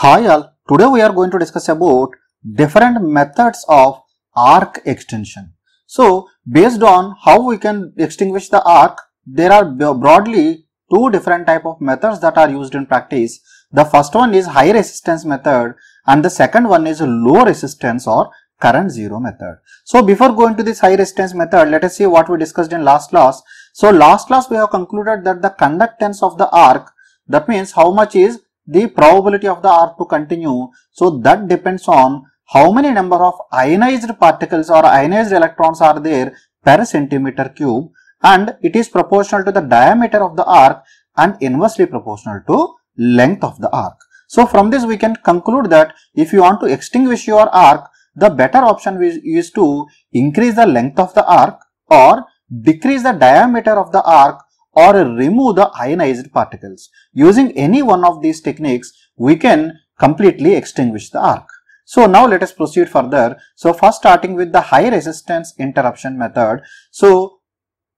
Hi all, today we are going to discuss about different methods of arc extension. So based on how we can extinguish the arc, there are broadly two different type of methods that are used in practice. The first one is high resistance method and the second one is low resistance or current zero method. So before going to this high resistance method, let us see what we discussed in last class. So last class we have concluded that the conductance of the arc, that means how much is the probability of the arc to continue. So that depends on how many number of ionized particles or ionized electrons are there per centimeter cube and it is proportional to the diameter of the arc and inversely proportional to length of the arc. So from this we can conclude that if you want to extinguish your arc, the better option is to increase the length of the arc or decrease the diameter of the arc or remove the ionized particles. Using any one of these techniques, we can completely extinguish the arc. So now let us proceed further. So first starting with the high resistance interruption method. So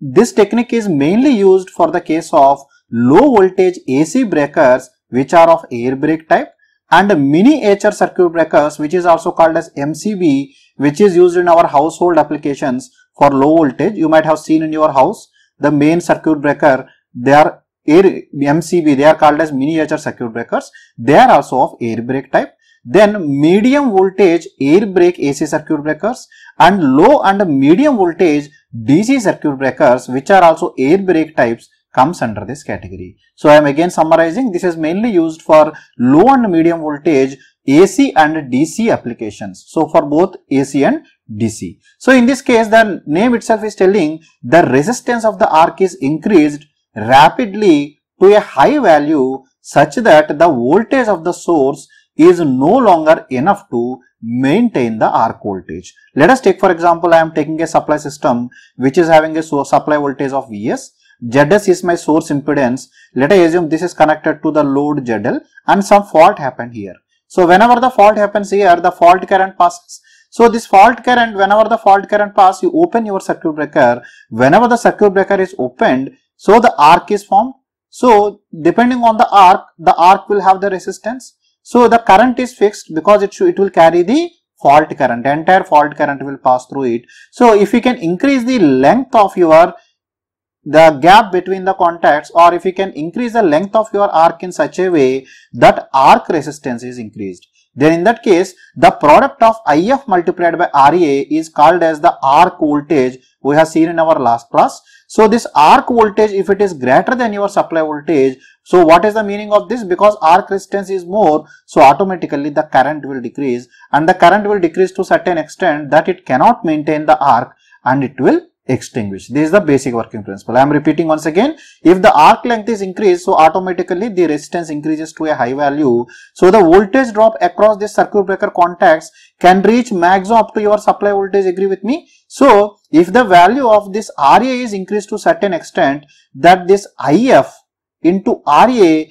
this technique is mainly used for the case of low voltage AC breakers which are of air brake type and mini HR circuit breakers which is also called as MCB which is used in our household applications for low voltage. You might have seen in your house the main circuit breaker, they are air MCB, they are called as miniature circuit breakers. They are also of air brake type. Then medium voltage air brake AC circuit breakers and low and medium voltage DC circuit breakers which are also air brake types comes under this category. So, I am again summarizing this is mainly used for low and medium voltage AC and DC applications. So, for both AC and DC. So, in this case the name itself is telling the resistance of the arc is increased rapidly to a high value such that the voltage of the source is no longer enough to maintain the arc voltage. Let us take for example, I am taking a supply system which is having a supply voltage of Vs. ZS is my source impedance. Let us assume this is connected to the load ZL and some fault happened here. So, whenever the fault happens here, the fault current passes so this fault current, whenever the fault current pass, you open your circuit breaker. Whenever the circuit breaker is opened, so the arc is formed. So depending on the arc, the arc will have the resistance. So the current is fixed because it, it will carry the fault current, entire fault current will pass through it. So if you can increase the length of your the gap between the contacts or if you can increase the length of your arc in such a way that arc resistance is increased then in that case the product of IF multiplied by RA is called as the arc voltage we have seen in our last class. So this arc voltage if it is greater than your supply voltage so what is the meaning of this because arc resistance is more so automatically the current will decrease and the current will decrease to certain extent that it cannot maintain the arc and it will extinguish. This is the basic working principle. I am repeating once again. If the arc length is increased, so automatically the resistance increases to a high value. So the voltage drop across this circuit breaker contacts can reach max up to your supply voltage. Agree with me? So if the value of this RA is increased to certain extent, that this IF into RA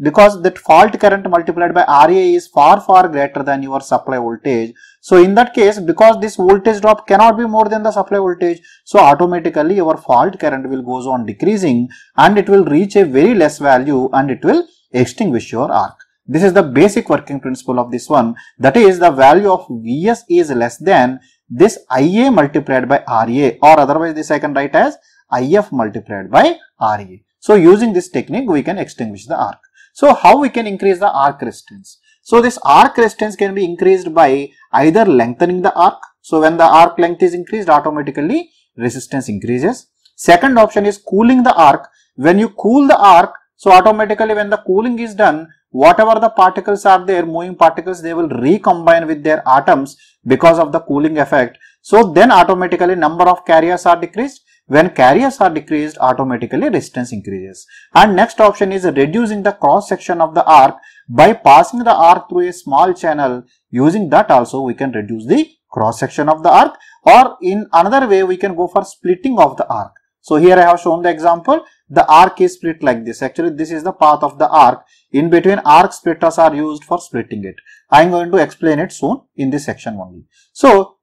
because that fault current multiplied by RA is far far greater than your supply voltage. So in that case, because this voltage drop cannot be more than the supply voltage, so automatically your fault current will goes on decreasing and it will reach a very less value and it will extinguish your arc. This is the basic working principle of this one. That is the value of Vs is less than this Ia multiplied by Ra or otherwise this I can write as If multiplied by Ra. So using this technique we can extinguish the arc. So how we can increase the arc resistance? So this arc resistance can be increased by either lengthening the arc. So when the arc length is increased, automatically resistance increases. Second option is cooling the arc. When you cool the arc, so automatically when the cooling is done, whatever the particles are there, moving particles, they will recombine with their atoms because of the cooling effect. So then automatically number of carriers are decreased. When carriers are decreased, automatically resistance increases. And next option is reducing the cross section of the arc by passing the arc through a small channel using that also we can reduce the cross section of the arc or in another way we can go for splitting of the arc. So here I have shown the example the arc is split like this actually this is the path of the arc in between arc splitters are used for splitting it. I am going to explain it soon in this section only. So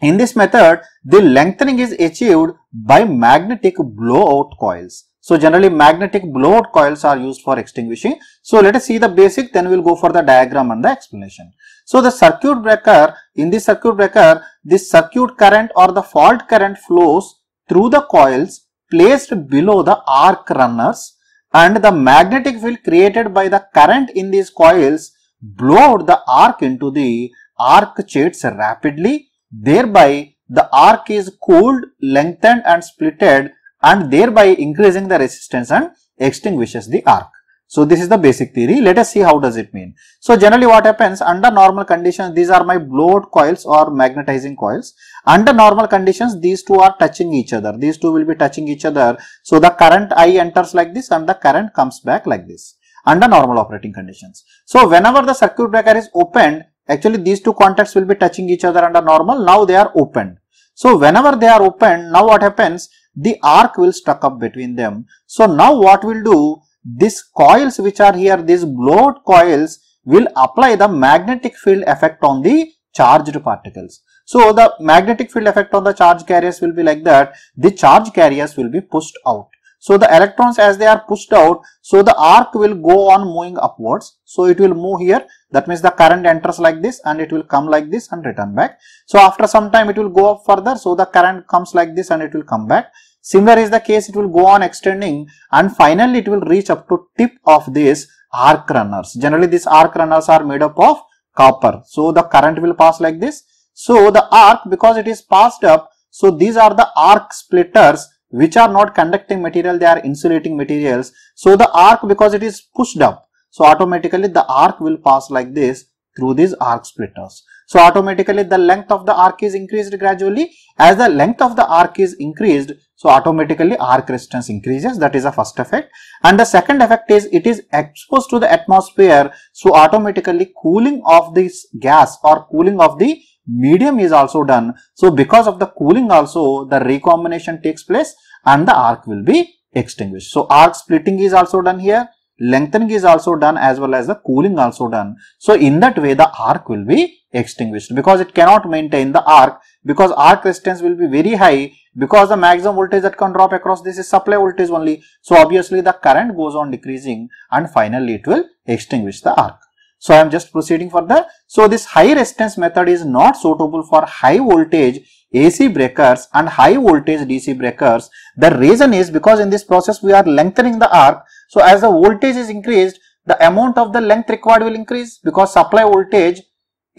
in this method the lengthening is achieved by magnetic blowout coils. So generally magnetic blowout coils are used for extinguishing. So let us see the basic then we will go for the diagram and the explanation. So the circuit breaker, in this circuit breaker, this circuit current or the fault current flows through the coils placed below the arc runners and the magnetic field created by the current in these coils blow out the arc into the arc shades rapidly. Thereby the arc is cooled, lengthened and splitted and thereby increasing the resistance and extinguishes the arc. So, this is the basic theory. Let us see how does it mean. So, generally what happens under normal conditions, these are my blowed coils or magnetizing coils. Under normal conditions, these two are touching each other. These two will be touching each other. So, the current I enters like this and the current comes back like this under normal operating conditions. So, whenever the circuit breaker is opened, actually these two contacts will be touching each other under normal. Now, they are opened. So, whenever they are opened, now what happens? the arc will stuck up between them. So now what will do, these coils which are here, these blowed coils will apply the magnetic field effect on the charged particles. So the magnetic field effect on the charge carriers will be like that, the charge carriers will be pushed out. So the electrons as they are pushed out, so the arc will go on moving upwards. So it will move here. That means the current enters like this and it will come like this and return back. So after some time it will go up further. So the current comes like this and it will come back. Similar is the case, it will go on extending and finally it will reach up to tip of this arc runners. Generally these arc runners are made up of copper. So the current will pass like this. So the arc because it is passed up, so these are the arc splitters which are not conducting material they are insulating materials so the arc because it is pushed up so automatically the arc will pass like this through these arc splitters so automatically the length of the arc is increased gradually as the length of the arc is increased so automatically arc resistance increases that is a first effect and the second effect is it is exposed to the atmosphere so automatically cooling of this gas or cooling of the medium is also done. So, because of the cooling also the recombination takes place and the arc will be extinguished. So, arc splitting is also done here, lengthening is also done as well as the cooling also done. So, in that way the arc will be extinguished because it cannot maintain the arc because arc resistance will be very high because the maximum voltage that can drop across this is supply voltage only. So, obviously the current goes on decreasing and finally it will extinguish the arc. So I am just proceeding further. So this high resistance method is not suitable for high voltage AC breakers and high voltage DC breakers. The reason is because in this process we are lengthening the arc. So as the voltage is increased, the amount of the length required will increase because supply voltage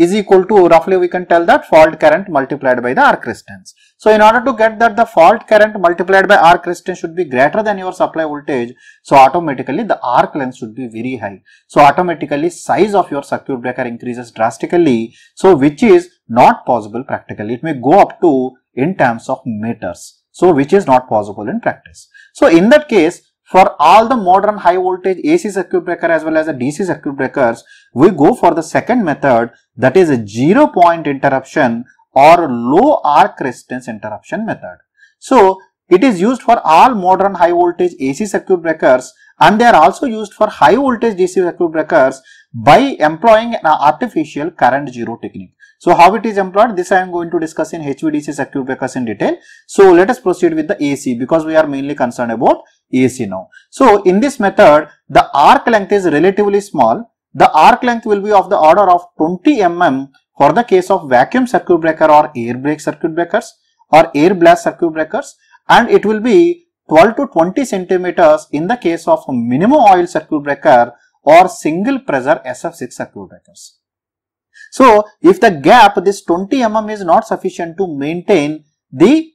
is equal to roughly we can tell that fault current multiplied by the arc resistance. So in order to get that the fault current multiplied by arc resistance should be greater than your supply voltage. So automatically the arc length should be very high. So automatically size of your circuit breaker increases drastically. So which is not possible practically. It may go up to in terms of meters. So which is not possible in practice. So in that case for all the modern high voltage AC circuit breaker as well as the DC circuit breakers, we go for the second method that is a zero point interruption or low arc resistance interruption method. So, it is used for all modern high voltage AC circuit breakers and they are also used for high voltage DC circuit breakers by employing an artificial current zero technique. So, how it is employed this I am going to discuss in HVDC circuit breakers in detail. So, let us proceed with the AC because we are mainly concerned about AC now. So, in this method the arc length is relatively small the arc length will be of the order of 20 mm for the case of vacuum circuit breaker or air brake circuit breakers or air blast circuit breakers and it will be 12 to 20 centimeters in the case of minimum oil circuit breaker or single pressure SF6 circuit breakers. So, if the gap this 20 mm is not sufficient to maintain the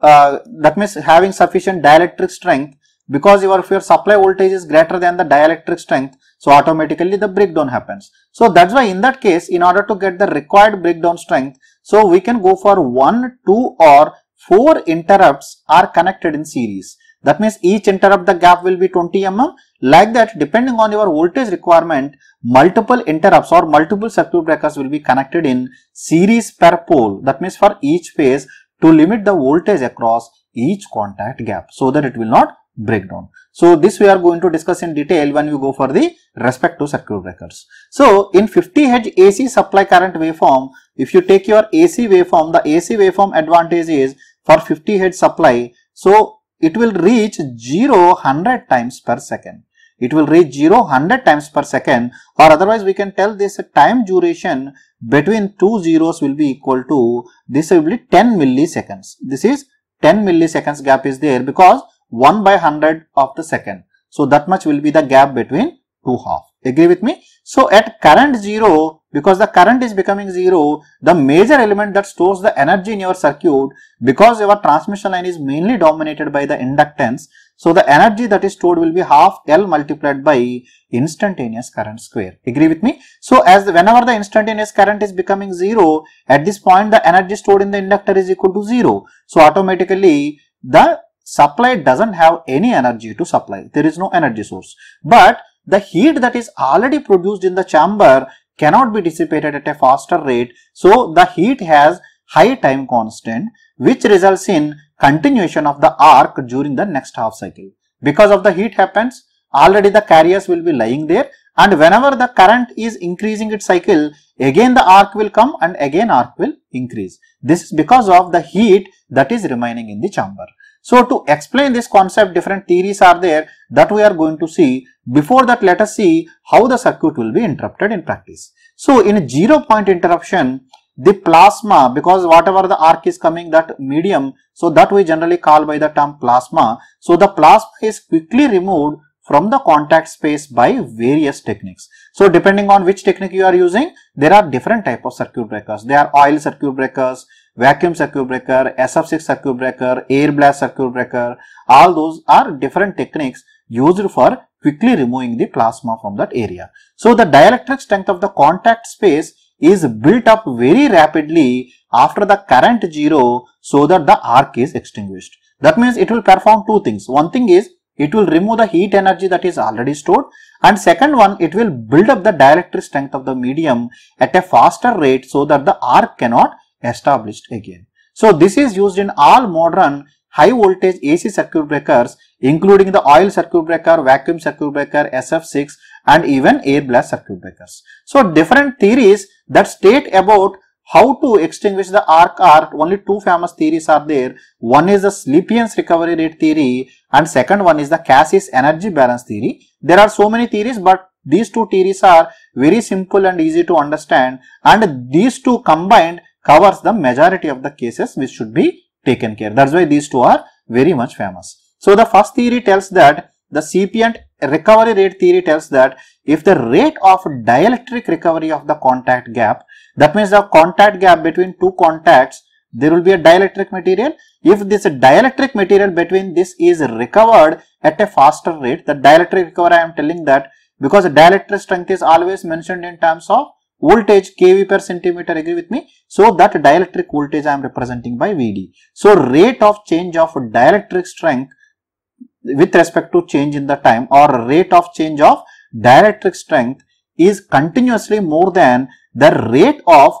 uh, that means having sufficient dielectric strength because your, if your supply voltage is greater than the dielectric strength so automatically the breakdown happens. So that's why in that case, in order to get the required breakdown strength, so we can go for 1, 2 or 4 interrupts are connected in series. That means each interrupt the gap will be 20 mm. Like that, depending on your voltage requirement, multiple interrupts or multiple circuit breakers will be connected in series per pole. That means for each phase to limit the voltage across each contact gap so that it will not break down. So this we are going to discuss in detail when you go for the respect to circuit breakers. So, in 50 Hz AC supply current waveform, if you take your AC waveform, the AC waveform advantage is for 50 Hz supply. So, it will reach 0 100 times per second. It will reach 0 100 times per second or otherwise we can tell this time duration between two zeros will be equal to this will be 10 milliseconds. This is 10 milliseconds gap is there because 1 by 100 of the second. So, that much will be the gap between 2 half. Agree with me? So at current 0, because the current is becoming 0, the major element that stores the energy in your circuit, because your transmission line is mainly dominated by the inductance, so the energy that is stored will be half L multiplied by instantaneous current square. Agree with me? So as the, whenever the instantaneous current is becoming 0, at this point the energy stored in the inductor is equal to 0. So automatically the supply doesn't have any energy to supply. There is no energy source. But the heat that is already produced in the chamber cannot be dissipated at a faster rate. So, the heat has high time constant which results in continuation of the arc during the next half cycle. Because of the heat happens, already the carriers will be lying there and whenever the current is increasing its cycle, again the arc will come and again arc will increase. This is because of the heat that is remaining in the chamber. So to explain this concept, different theories are there that we are going to see. Before that, let us see how the circuit will be interrupted in practice. So in zero point interruption, the plasma, because whatever the arc is coming, that medium, so that we generally call by the term plasma. So the plasma is quickly removed from the contact space by various techniques. So depending on which technique you are using, there are different type of circuit breakers. There are oil circuit breakers, vacuum circuit breaker, SF6 circuit breaker, air blast circuit breaker, all those are different techniques used for quickly removing the plasma from that area. So, the dielectric strength of the contact space is built up very rapidly after the current zero so that the arc is extinguished. That means it will perform two things. One thing is it will remove the heat energy that is already stored and second one it will build up the dielectric strength of the medium at a faster rate so that the arc cannot established again. So this is used in all modern high voltage AC circuit breakers including the oil circuit breaker, vacuum circuit breaker, SF6 and even air blast circuit breakers. So different theories that state about how to extinguish the arc are only two famous theories are there. One is the Sleepian's recovery rate theory and second one is the Cassis energy balance theory. There are so many theories but these two theories are very simple and easy to understand and these two combined covers the majority of the cases which should be taken care. That's why these two are very much famous. So the first theory tells that the CPN recovery rate theory tells that if the rate of dielectric recovery of the contact gap, that means the contact gap between two contacts, there will be a dielectric material. If this dielectric material between this is recovered at a faster rate, the dielectric recovery I am telling that because dielectric strength is always mentioned in terms of voltage kV per centimeter, agree with me? So that dielectric voltage I am representing by Vd. So rate of change of dielectric strength with respect to change in the time or rate of change of dielectric strength is continuously more than the rate of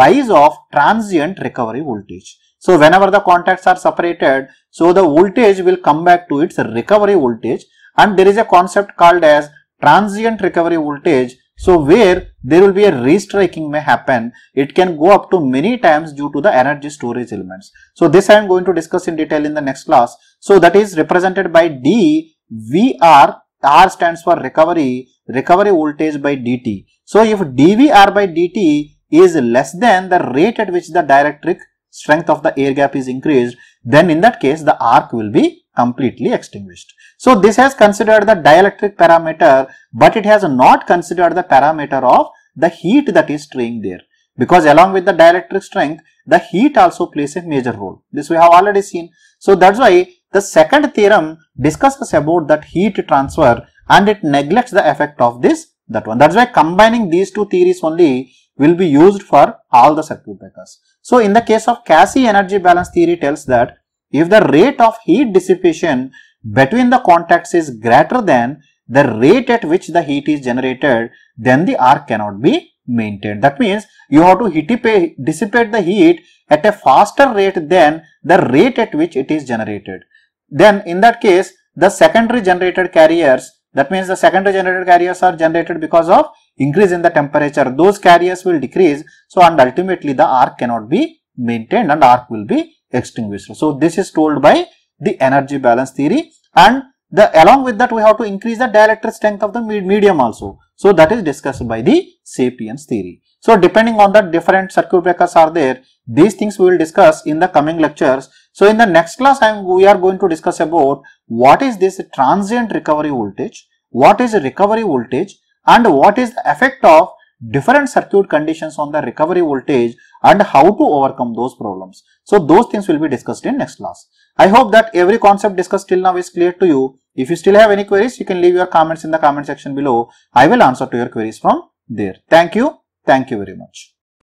rise of transient recovery voltage. So whenever the contacts are separated, so the voltage will come back to its recovery voltage and there is a concept called as transient recovery voltage so where there will be a restriking may happen, it can go up to many times due to the energy storage elements. So this I am going to discuss in detail in the next class. So that is represented by D, VR, R stands for recovery, recovery voltage by dt. So if dVR by dt is less than the rate at which the dielectric strength of the air gap is increased, then in that case the arc will be completely extinguished. So this has considered the dielectric parameter, but it has not considered the parameter of the heat that is staying there. Because along with the dielectric strength, the heat also plays a major role. This we have already seen. So that's why the second theorem discusses about that heat transfer and it neglects the effect of this that one. That's why combining these two theories only will be used for all the circuit breakers. So in the case of Cassie energy balance theory tells that if the rate of heat dissipation between the contacts is greater than the rate at which the heat is generated, then the arc cannot be maintained. That means you have to dissipate the heat at a faster rate than the rate at which it is generated. Then in that case, the secondary generated carriers, that means the secondary generated carriers are generated because of increase in the temperature, those carriers will decrease. So, and ultimately the arc cannot be maintained and arc will be extinguished. So, this is told by the energy balance theory and the along with that we have to increase the dielectric strength of the medium also. So, that is discussed by the Sapiens theory. So, depending on the different circuit breakers are there, these things we will discuss in the coming lectures. So, in the next class I'm, we are going to discuss about what is this transient recovery voltage, what is recovery voltage and what is the effect of different circuit conditions on the recovery voltage and how to overcome those problems. So those things will be discussed in next class. I hope that every concept discussed till now is clear to you. If you still have any queries, you can leave your comments in the comment section below. I will answer to your queries from there. Thank you. Thank you very much.